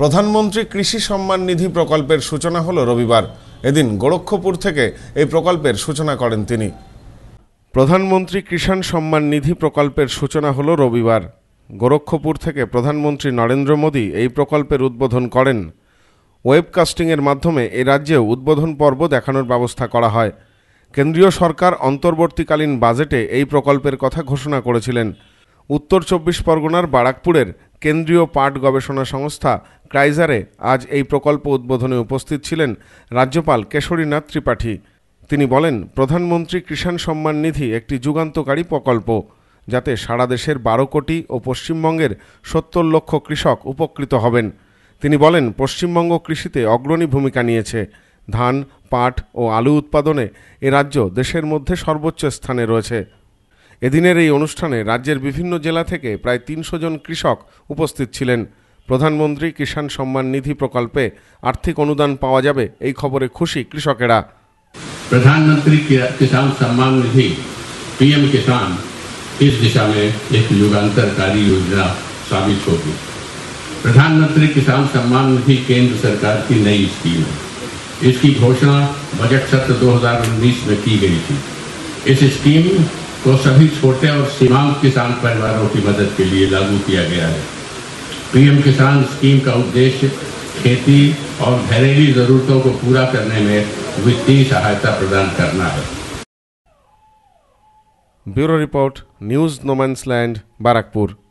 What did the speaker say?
প্রধানমন্ত্রী কৃষি সম্মান নিধি প্রকল্পের সূচনা হল রবিবার এদিন গোরক্ষপুর থেকে এই প্রকল্পের সূচনা করেন তিনি প্রধানমন্ত্রী কিষাণ সম্মান নিধি প্রকল্পের সূচনা হল রবিবার গোরক্ষপুর থেকে প্রধানমন্ত্রী নরেন্দ্র মোদী এই প্রকল্পের উদ্বোধন করেন ওয়েবকাস্টিংয়ের মাধ্যমে এ রাজ্যেও উদ্বোধন পর্ব দেখানোর ব্যবস্থা করা হয় কেন্দ্রীয় সরকার অন্তর্বর্তীকালীন বাজেটে এই প্রকল্পের কথা ঘোষণা করেছিলেন উত্তর চব্বিশ পরগনার বারাকপুরের কেন্দ্রীয় পাট গবেষণা সংস্থা ক্রাইজারে আজ এই প্রকল্প উদ্বোধনে উপস্থিত ছিলেন রাজ্যপাল কেশরীনাথ ত্রিপাঠী তিনি বলেন প্রধানমন্ত্রী কিষাণ সম্মান নিধি একটি যুগান্তকারী প্রকল্প যাতে সারা দেশের বারো কোটি ও পশ্চিমবঙ্গের সত্তর লক্ষ কৃষক উপকৃত হবেন তিনি বলেন পশ্চিমবঙ্গ কৃষিতে অগ্রণী ভূমিকা নিয়েছে ধান পাট ও আলু উৎপাদনে এ রাজ্য দেশের মধ্যে সর্বোচ্চ স্থানে রয়েছে এদিনের এই অনুষ্ঠানে রাজ্যের বিভিন্ন জেলা থেকে প্রায় তিনশো জন কৃষক উপস্থিত ছিলেন প্রধানমন্ত্রী কিষাণ সম্মান নিধি প্রকল্পে আর্থিক অনুদান পাওয়া যাবে এই খবরে খুশি কৃষকেরা প্রধানমন্ত্রী কিষাণ যোজনা প্রধানমন্ত্রী কিষাণ কেন্দ্র সরকার কি স্কিম ইসকি ঘোষণা বজেট সত্র দু উনিশ মে কি স্কিম को सभी छोटे और सीमांत किसान परिवारों की मदद के लिए लागू किया गया है पीएम किसान स्कीम का उद्देश्य खेती और घरेलू जरूरतों को पूरा करने में वित्तीय सहायता प्रदान करना है ब्यूरो रिपोर्ट न्यूज नोमैंसलैंड बारकपुर